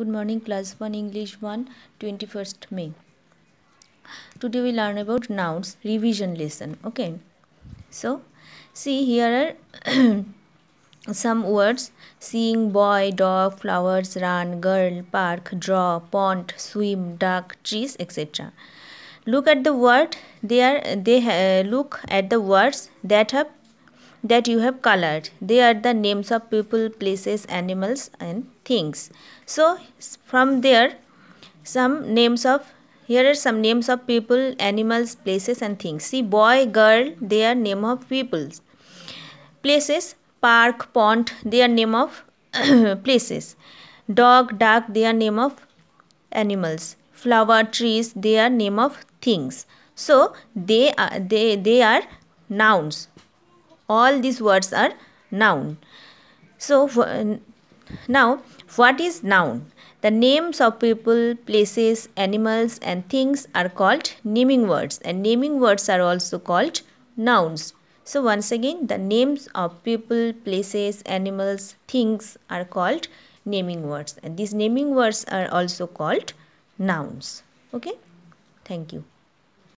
good morning class 1 english 1 21st may today we learn about nouns revision lesson okay so see here are some words seeing boy dog flowers run girl park draw pond swim duck trees etc look at the word they are they uh, look at the words that have that you have colored. They are the names of people, places, animals and things. So from there some names of here are some names of people, animals, places and things. See boy, girl, they are name of peoples. Places, park, pond, they are name of places. Dog, duck, they are name of animals. Flower, trees, they are name of things. So they are, they, they are nouns all these words are noun so now what is noun the names of people, places, animals and things are called naming words and naming words are also called nouns. So once again the names of people, places, animals, things are called naming words and these naming words are also called nouns. Okay. Thank you.